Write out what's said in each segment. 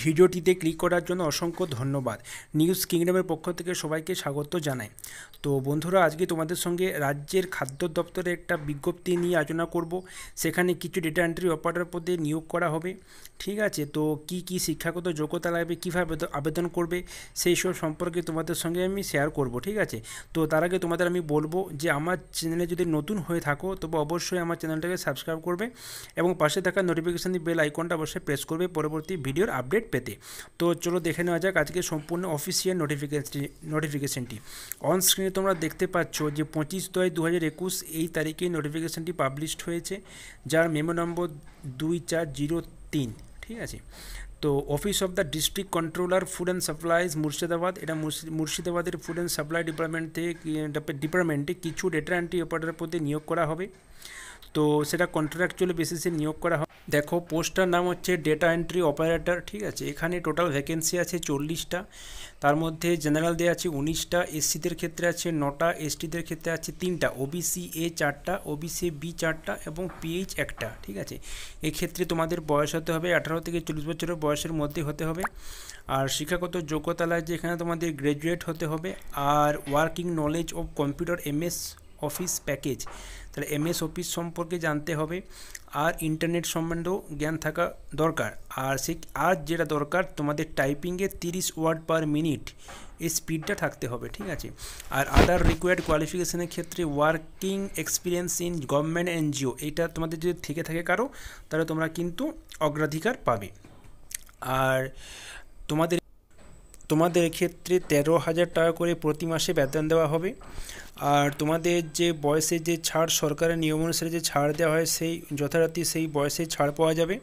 ভিডিওটিতে ক্লিক করার জন্য অসংখ্য ধন্যবাদ নিউজ কিংডমের পক্ষ থেকে সবাইকে স্বাগত জানাই তো বন্ধুরা আজকে তোমাদের সঙ্গে রাজ্যের খাদ্য দপ্তরে একটা বিজ্ঞপ্তি নিয়ে আলোচনা করব সেখানে কিছু ডেটা এন্ট্রি অপারেটর পদে নিয়োগ করা হবে ঠিক আছে তো কি কি শিক্ষাগত যোগ্যতা লাগবে কীভাবে আবেদন করবে সেই সব সম্পর্কে তোমাদের সঙ্গে আমি শেয়ার করব ঠিক আছে তো তার আগে তোমাদের আমি বলবো যে আমার চ্যানেলে যদি নতুন হয়ে থাকো তবে অবশ্যই আমার চ্যানেলটাকে সাবস্ক্রাইব করবে এবং পাশে থাকা নোটিফিকেশান বেল আইকনটা অবশ্যই প্রেস করবে পরবর্তী ভিডিওর আপডেট পেতে তো চলো দেখে নেওয়া যাক আজকে সম্পূর্ণ অফিসিয়াল নোটিফিকেশন নোটিফিকেশনটি অন স্ক্রিনে তোমরা দেখতে পাচ্ছ যে পঁচিশ দয় দু হাজার একুশ এই তারিখে নোটিফিকেশনটি পাবলিশড হয়েছে যার মেমো নম্বর দুই চার জিরো তিন ঠিক আছে তো office of the district controller food and supplies Murshidabad এটা মুর্শিদাবাদের ফুড অ্যান্ড সাপ্লাই ডিপার্টমেন্ট থেকে ডিপার্টমেন্টে কিছু ডেটা অ্যান্টি অপারেটার প্রতি নিয়োগ করা হবে তো সেটা কন্ট্রাকচুয়ালি বেসিসে নিয়োগ করা হয় দেখো পোস্টটার নাম হচ্ছে ডেটা এন্ট্রি অপারেটার ঠিক আছে এখানে টোটাল ভ্যাকেন্সি আছে চল্লিশটা তার মধ্যে জেনারেল দেওয়া আছে উনিশটা এসসিদের ক্ষেত্রে আছে নটা এসটিদের ক্ষেত্রে আছে তিনটা ওবিসি এ চারটা ওবিসি বি চারটা এবং পিএইচ একটা ঠিক আছে এক্ষেত্রে তোমাদের বয়স হতে হবে আঠারো থেকে চল্লিশ বছরের বয়সের মধ্যে হতে হবে আর শিক্ষাগত যোগ্যতা লাগছে এখানে তোমাদের গ্র্যাজুয়েট হতে হবে আর working knowledge of computer MS office package তাহলে এমএস অফিস সম্পর্কে জানতে হবে আর ইন্টারনেট সম্বন্ধেও জ্ঞান থাকা দরকার আর সে আর যেটা দরকার তোমাদের টাইপিংয়ে তিরিশ ওয়ার্ড পার মিনিট এই স্পিডটা থাকতে হবে ঠিক আছে আর আদার রিকোয়ার্ড কোয়ালিফিকেশনের ক্ষেত্রে working experience in government NGO এটা তোমাদের যদি থেকে থাকে কারো তাহলে তোমরা কিন্তু অগ্রাধিকার পাবে আর তোমাদের তোমাদের ক্ষেত্রে তেরো হাজার টাকা করে প্রতি মাসে বেতন দেওয়া হবে আর তোমাদের যে বয়সে যে ছাড় সরকারের নিয়ম অনুসারে যে ছাড় দেওয়া হয় সেই যথারীতি সেই বয়সে ছাড় পাওয়া যাবে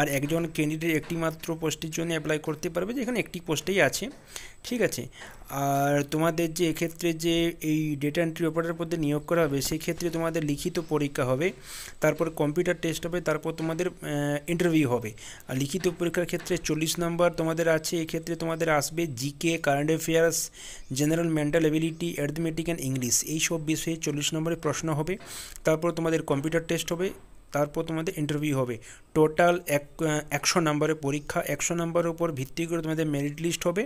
আর একজন ক্যান্ডিডেট একটি মাত্র পোস্টের জন্য অ্যাপ্লাই করতে পারবে যে এখানে একটি পোস্টেই আছে ঠিক আছে আর তোমাদের যে এক্ষেত্রে যে এই ডেটা এন্ট্রি অপারেটর পদে নিয়োগ করা হবে সেই ক্ষেত্রে তোমাদের লিখিত পরীক্ষা হবে তারপর কম্পিউটার টেস্ট হবে তারপর তোমাদের ইন্টারভিউ হবে আর লিখিত পরীক্ষার ক্ষেত্রে চল্লিশ নম্বর তোমাদের আছে এক্ষেত্রে তোমাদের আসবে GK current affairs general mental ability arithmetic and English এই সব বিষয়ে চল্লিশ নম্বরের প্রশ্ন হবে তারপর তোমাদের কম্পিউটার টেস্ট হবে তারপর তোমাদের ইন্টারভিউ হবে টোটাল এক একশো নম্বরের পরীক্ষা একশো নম্বরের উপর ভিত্তি করে তোমাদের মেরিট লিস্ট হবে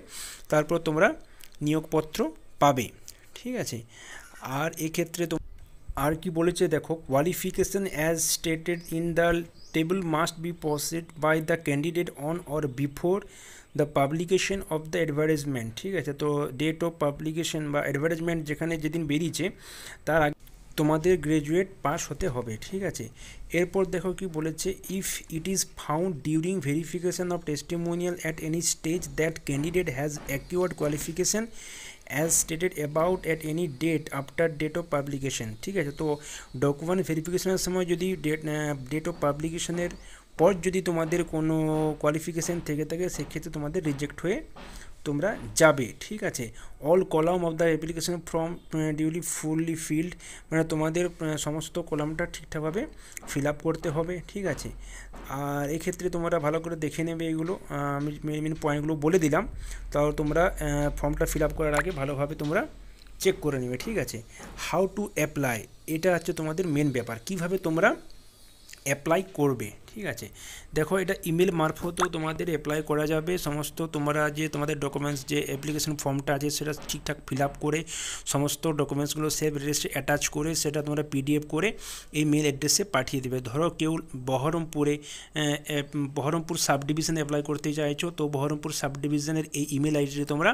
তারপর তোমরা নিয়োগপত্র পাবে ঠিক আছে আর এক্ষেত্রে তো আর কি বলেছে দেখো qualification as stated in the table must be possessed by the candidate on or before the publication of the advertisement ঠিক আছে তো ডেট অফ পাবলিকেশন বা অ্যাডভার্টাইজমেন্ট যেখানে যেদিন বেরিয়েছে তার আগে তোমাদের গ্রাজুয়েট পাস হতে হবে ঠিক আছে এরপর দেখো কি বলেছে if it is found during verification of testimonial at any stage that candidate has acquired qualification as stated about at any date after date of publication ঠিক আছে তো ডকুমেন্ট ভেরিফিকেশনের সময় যদি ডেট ডেট অফ পাবলিকেশানের পর যদি তোমাদের কোনো কোয়ালিফিকেশান থেকে থাকে সেক্ষেত্রে তোমাদের রিজেক্ট হয়ে তোমরা যাবে ঠিক আছে all column of the application form duly fully filled মানে তোমাদের সমস্ত কলামটা ঠিকঠাকভাবে ফিল আপ করতে হবে ঠিক আছে আর এক্ষেত্রে তোমরা ভালো করে দেখে নেবে এগুলো আমি মেন মেন পয়েন্টগুলো বলে দিলাম তাও তোমরা ফর্মটা ফিল আপ করার আগে ভালোভাবে তোমরা চেক করে নেবে ঠিক আছে হাউ টু অ্যাপ্লাই এটা হচ্ছে তোমাদের মেন ব্যাপার কিভাবে তোমরা অ্যাপ্লাই করবে ঠিক আছে দেখো এটা ইমেল মারফতও তোমাদের অ্যাপ্লাই করা যাবে সমস্ত তোমরা যে তোমাদের ডকুমেন্টস যে অ্যাপ্লিকেশন ফর্মটা আছে সেটা ঠিকঠাক ফিল আপ করে সমস্ত ডকুমেন্টসগুলো সেভ রেজিস্ট্রে অ্যাটাচ করে সেটা তোমরা পিডিএফ করে এই মেল অ্যাড্রেসে পাঠিয়ে দেবে ধরো কেউ বহরমপুরে বহরমপুর সাব ডিভিশনে অ্যাপ্লাই করতে চাইছো তো বহরমপুর সাব ডিভিশনের এই ইমেল আইডিতে তোমরা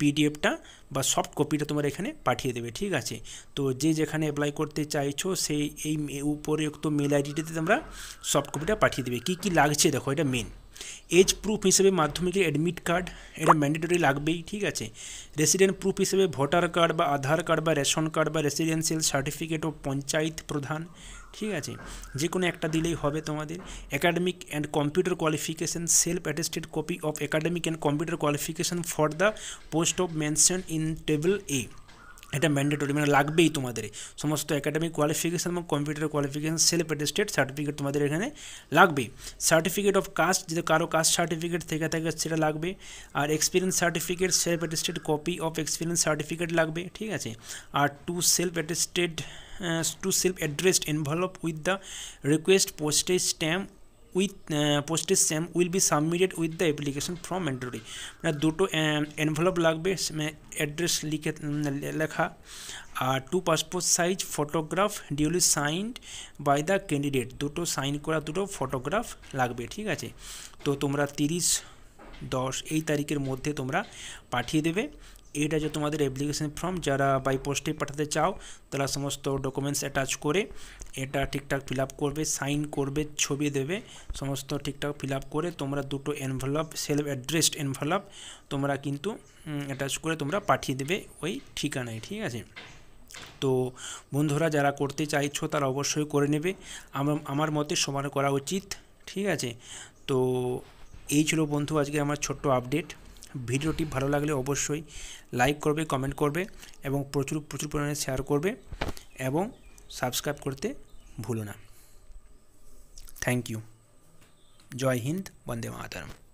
পিডিএফটা বা সফট কপিটা তোমার এখানে পাঠিয়ে দেবে ঠিক আছে তো যে যেখানে অ্যাপ্লাই করতে চাইছো সেই এই উক্ত মেল আইডিটিতে তোমরা সফট কপিটা পাঠিয়ে দেবে কী কী লাগছে দেখো এটা মেন এজ প্রুফ হিসেবে মাধ্যমিকের অ্যাডমিট কার্ড এটা ম্যান্ডেটরি লাগবেই ঠিক আছে রেসিডেন্ট প্রুফ হিসেবে ভোটার কার্ড বা আধার কার্ড বা রেশন কার্ড বা রেসিডেন্সিয়াল সার্টিফিকেট ও পঞ্চায়েত প্রধান ঠিক আছে যে কোনো একটা দিলেই হবে তোমাদের academic and computer qualification self attested copy of academic and computer qualification for the post of mention in table A এটা ম্যান্ডেটরি মানে লাগবেই তোমাদের সমস্ত একাডেমিক কোয়ালিফিকেশান এবং computer qualification self attested certificate তোমাদের এখানে লাগবেই সার্টিফিকেট অফ কাস্ট যদি কারো কাস্ট সার্টিফিকেট থেকে থাকে সেটা লাগবে আর experience certificate self attested copy of experience certificate লাগবে ঠিক আছে আর two self attested two self addressed envelope with the request postage stamp with postage stamp will be submitted with the application from android মানে দুটো envelope লাগবে address মানে লিখে লেখা আর two passport size photograph duly signed by the candidate দুটো sign করা দুটো ফটোগ্রাফ লাগবে ঠিক আছে তো তোমরা তিরিশ দশ এই তারিখের মধ্যে তোমরা পাঠিয়ে দেবে এইটা যে তোমাদের অ্যাপ্লিকেশান ফর্ম যারা বাই পোস্টে পাঠাতে চাও তারা সমস্ত ডকুমেন্টস অ্যাটাচ করে এটা ঠিকঠাক ফিল করবে সাইন করবে ছবি দেবে সমস্ত ঠিকঠাক ফিল করে তোমরা দুটো এনভেলপ সেলফ অ্যাড্রেসড এনভেলপ তোমরা কিন্তু অ্যাটাচ করে তোমরা পাঠিয়ে দেবে ওই ঠিকানায় ঠিক আছে তো বন্ধুরা যারা করতে চাইছো তারা অবশ্যই করে নেবে আমার মতে সমান করা উচিত ঠিক আছে তো এই ছিল বন্ধু আজকে আমার ছোট্ট আপডেট ভিডিওটি ভালো লাগলে অবশ্যই লাইক করবে কমেন্ট করবে এবং প্রচুর প্রচুর পরিমাণে শেয়ার করবে এবং সাবস্ক্রাইব করতে ভুলো না থ্যাংক ইউ জয় হিন্দ বন্দে মাতারাম